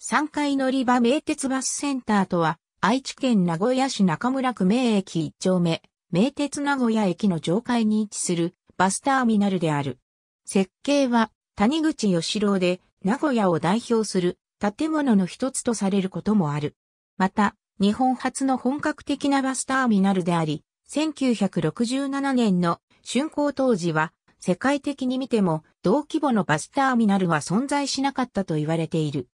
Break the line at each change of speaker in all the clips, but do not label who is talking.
三階乗り場名鉄バスセンターとは、愛知県名古屋市中村区名駅一丁目、名鉄名古屋駅の上階に位置するバスターミナルである。設計は谷口義郎で名古屋を代表する建物の一つとされることもある。また、日本初の本格的なバスターミナルであり、1967年の竣工当時は世界的に見ても同規模のバスターミナルは存在しなかったと言われている。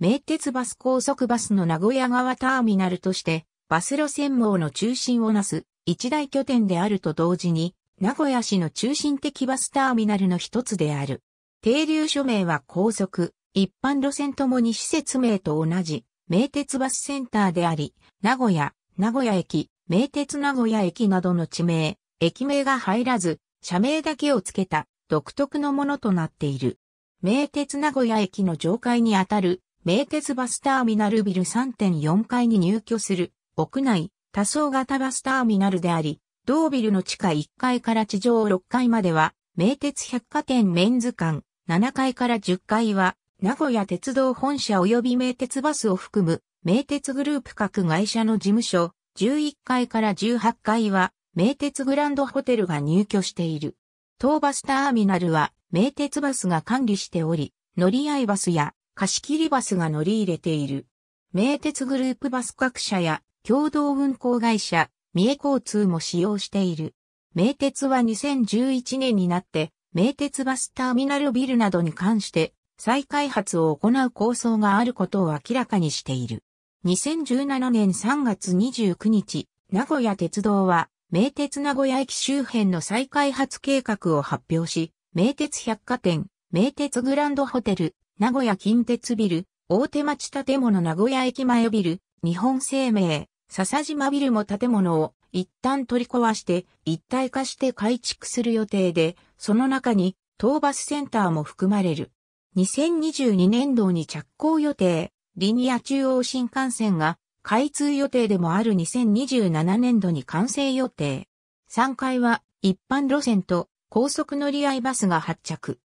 名鉄バス高速バスの名古屋側ターミナルとして、バス路線網の中心をなす一大拠点であると同時に、名古屋市の中心的バスターミナルの一つである。停留所名は高速、一般路線ともに施設名と同じ、名鉄バスセンターであり、名古屋、名古屋駅、名鉄名古屋駅などの地名、駅名が入らず、社名だけを付けた独特のものとなっている。名鉄名古屋駅の上階にあたる名鉄バスターミナルビル3.4階に入居する屋内多層型バスターミナルであり、同ビルの地下1階から地上6階までは名鉄百貨店メンズ館、7階から10階は名古屋鉄道本社及び名鉄バスを含む名鉄グループ各会社の事務所、11階から18階は名鉄グランドホテルが入居している。当バスターミナルは名鉄バスが管理しており、乗り合いバスや貸切バスが乗り入れている。名鉄グループバス各社や共同運行会社、三重交通も使用している。名鉄は2011年になって、名鉄バスターミナルビルなどに関して再開発を行う構想があることを明らかにしている。2017年3月29日、名古屋鉄道は、名鉄名古屋駅周辺の再開発計画を発表し、名鉄百貨店、名鉄グランドホテル、名古屋近鉄ビル、大手町建物名古屋駅前ビル、日本生命、笹島ビルも建物を一旦取り壊して一体化して改築する予定で、その中に東バスセンターも含まれる。2022年度に着工予定、リニア中央新幹線が開通予定でもある2027年度に完成予定。3階は一般路線と高速乗り合いバスが発着。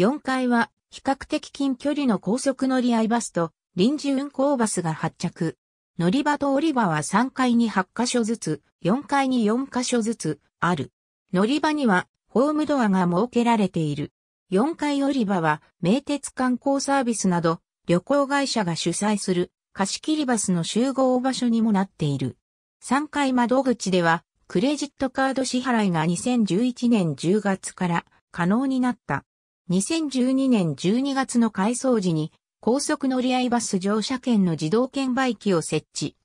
4階は比較的近距離の高速乗り合いバスと臨時運行バスが発着。乗り場と降り場は3階に8カ所ずつ、4階に4カ所ずつある。乗り場にはホームドアが設けられている。4階降り場は名鉄観光サービスなど旅行会社が主催する貸し切りバスの集合場所にもなっている。3階窓口ではクレジットカード支払いが2011年10月から可能になった。2012年12月の改装時に高速乗り合いバス乗車券の自動券売機を設置。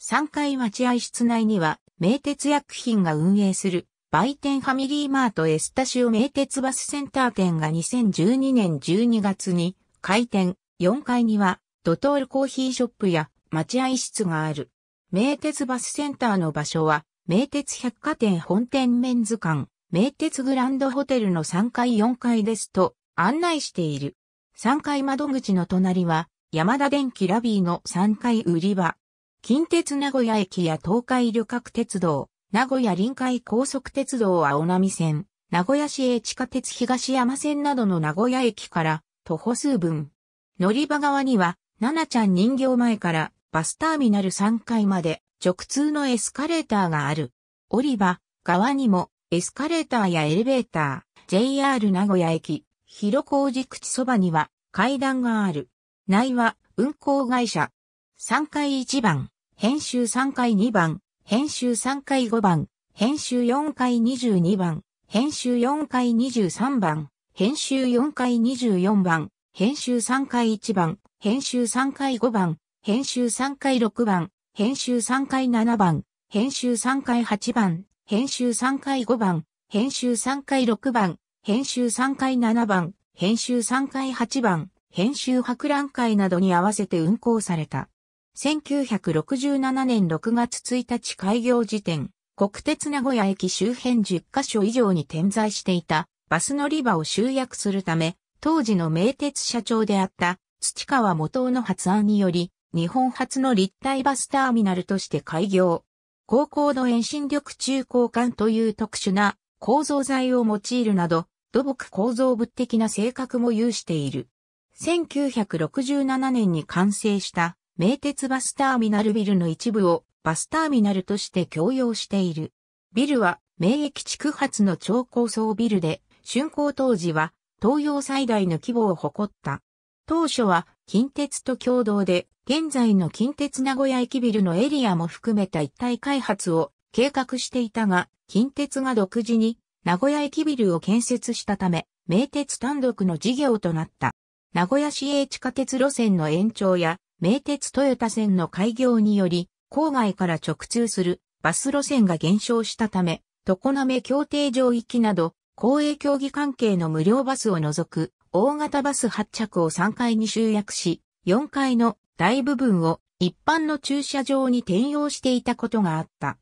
3階待合室内には名鉄薬品が運営する売店ファミリーマートエスタシオ名鉄バスセンター店が2012年12月に開店、4階にはドトールコーヒーショップや待合室がある。名鉄バスセンターの場所は名鉄百貨店本店メンズ館、名鉄グランドホテルの3階4階ですと案内している。3階窓口の隣は、山田電機ラビーの3階売り場。近鉄名古屋駅や東海旅客鉄道、名古屋臨海高速鉄道青波線、名古屋市営地下鉄東山線などの名古屋駅から徒歩数分。乗り場側には、奈々ちゃん人形前からバスターミナル3階まで直通のエスカレーターがある。降り場側にもエスカレーターやエレベーター、JR 名古屋駅、広小路口そばには階段がある。内は運行会社。3階1番、編集3階2番、編集3階5番、編集4階22番、編集4階23番、編集4階24番、編集3階1番、編集3階5番、編集3階6番、編集3階7番、編集3階8番編集3回5番、編集3回6番、編集3回7番、編集3回8番、編集博覧会などに合わせて運行された。1967年6月1日開業時点、国鉄名古屋駅周辺10カ所以上に点在していたバス乗り場を集約するため、当時の名鉄社長であった土川元夫の発案により、日本初の立体バスターミナルとして開業。高校の遠心力中交換という特殊な構造材を用いるなど、土木構造物的な性格も有している。1967年に完成した名鉄バスターミナルビルの一部をバスターミナルとして共用している。ビルは名駅地区発の超高層ビルで、竣工当時は東洋最大の規模を誇った。当初は近鉄と共同で、現在の近鉄名古屋駅ビルのエリアも含めた一体開発を計画していたが、近鉄が独自に名古屋駅ビルを建設したため、名鉄単独の事業となった。名古屋市営地下鉄路線の延長や、名鉄豊田線の開業により、郊外から直通するバス路線が減少したため、常滑協定上域など、公営競技関係の無料バスを除く大型バス発着を3階に集約し、4階の大部分を一般の駐車場に転用していたことがあった。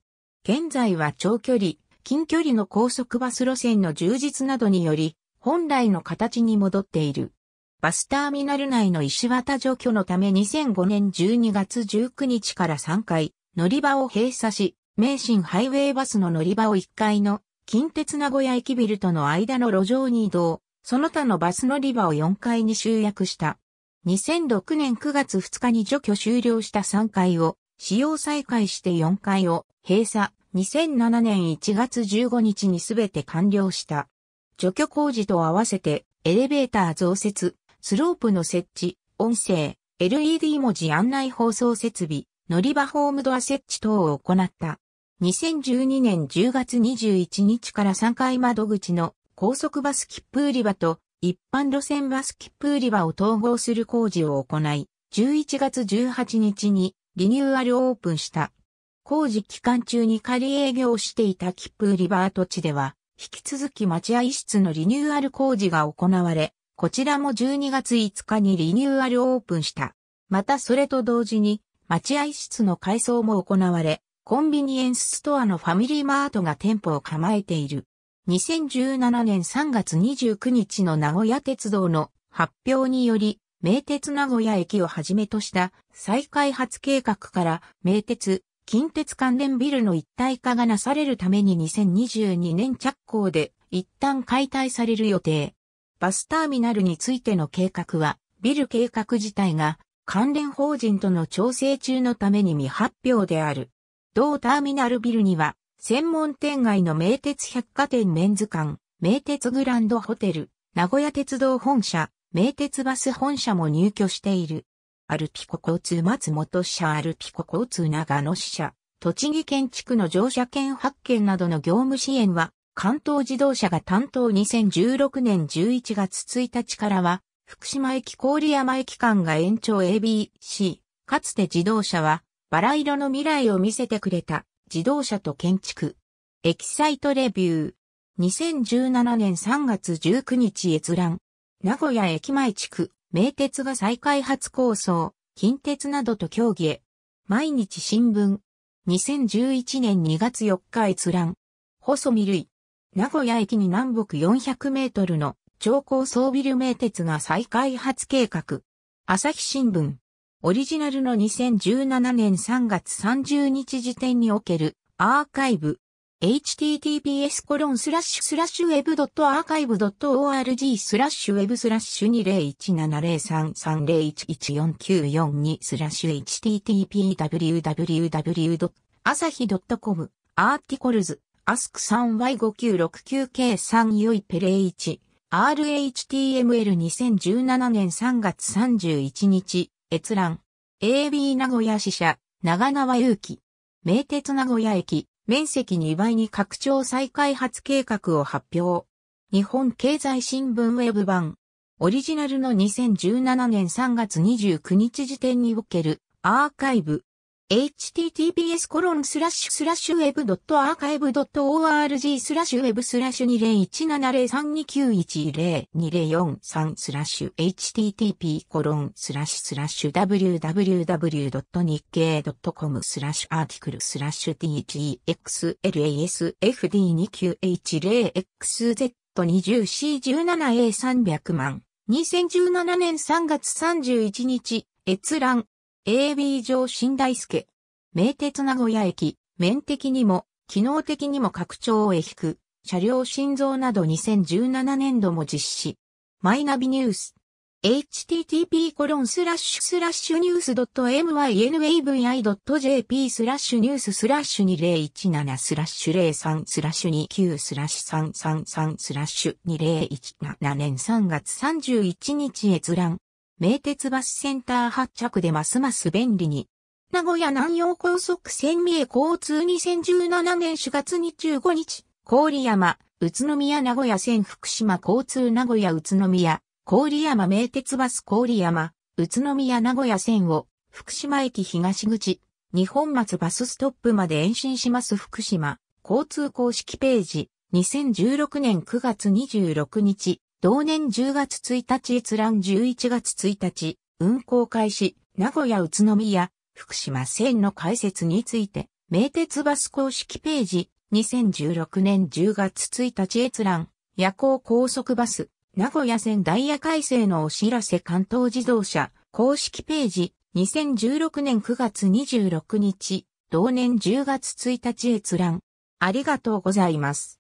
現在は長距離、近距離の高速バス路線の充実などにより、本来の形に戻っている。バスターミナル内の石綿除去のため2005年12月19日から3回、乗り場を閉鎖し、名神ハイウェイバスの乗り場を1階の近鉄名古屋駅ビルとの間の路上に移動、その他のバス乗り場を4階に集約した。2006年9月2日に除去終了した3階を使用再開して4階を閉鎖。2007年1月15日にすべて完了した。除去工事と合わせてエレベーター増設、スロープの設置、音声、LED 文字案内放送設備、乗り場ホームドア設置等を行った。2012年10月21日から3階窓口の高速バス切符売り場と一般路線バス切符売り場を統合する工事を行い、11月18日にリニューアルオープンした。工事期間中に仮営業していた切符売り場跡地では、引き続き待合室のリニューアル工事が行われ、こちらも12月5日にリニューアルオープンした。またそれと同時に、待合室の改装も行われ、コンビニエンスストアのファミリーマートが店舗を構えている。2017年3月29日の名古屋鉄道の発表により、名鉄名古屋駅をはじめとした再開発計画から名鉄、近鉄関連ビルの一体化がなされるために2022年着工で一旦解体される予定。バスターミナルについての計画は、ビル計画自体が関連法人との調整中のために未発表である。同ターミナルビルには専門店街の名鉄百貨店メンズ館、名鉄グランドホテル、名古屋鉄道本社、名鉄バス本社も入居している。アルピコ交通松本社アルピコ交通長野支社、栃木県地区の乗車券発券などの業務支援は、関東自動車が担当2016年11月1日からは、福島駅郡山駅間が延長 ABC、かつて自動車は、バラ色の未来を見せてくれた。自動車と建築。エキサイトレビュー。2017年3月19日閲覧。名古屋駅前地区、名鉄が再開発構想、近鉄などと協議へ。毎日新聞。2011年2月4日閲覧。細見類。名古屋駅に南北400メートルの超高層ビル名鉄が再開発計画。朝日新聞。オリジナルの2017年3月30日時点におけるアーカイブ https コロンスラッシュスラッシュウェブドットアーカイブドット org スラッシュウェブスラッシュ20170330114942スラッシュ http www.asahi.com アーティコルズアスク 3y5969K3 よいペレ1 RHTML2017 年3月31日閲覧。AB 名古屋支社、長縄祐希。名鉄名古屋駅、面積2倍に拡張再開発計画を発表。日本経済新聞ウェブ版。オリジナルの2017年3月29日時点におけるアーカイブ。https コロンスラッシュスラッシュウェブドットアーカイブドット org スラッシュウェブスラッシュ20170329102043スラッシュ http コロンスラッシュスラッシュ www.nikkei.com スラッシュアーティクルスラッシュ tgxlasfd29h0xz20c17a300 万2017年3月31日閲覧 AB 上新大輔。名鉄名古屋駅、面的にも、機能的にも拡張を引く、車両新造など2017年度も実施。マイナビニュース。http コロンスラッシュスラッシュニュース .mynavi.jp スラッシュニューススラッシュ2017スラッシュ03スラッシュ29スラッシュ333スラッシュ2017年3月31日閲覧。名鉄バスセンター発着でますます便利に。名古屋南洋高速線三重交通2017年4月25日、郡山、宇都宮名古屋線福島交通名古屋宇都宮、郡山名鉄バス郡山、宇都宮名古屋線を福島駅東口、日本松バスストップまで延伸します福島、交通公式ページ、2016年9月26日、同年10月1日閲覧11月1日、運行開始、名古屋宇都宮、福島線の開設について、名鉄バス公式ページ、2016年10月1日閲覧、夜行高速バス、名古屋線ダイヤ改正のお知らせ関東自動車、公式ページ、2016年9月26日、同年10月1日閲覧。ありがとうございます。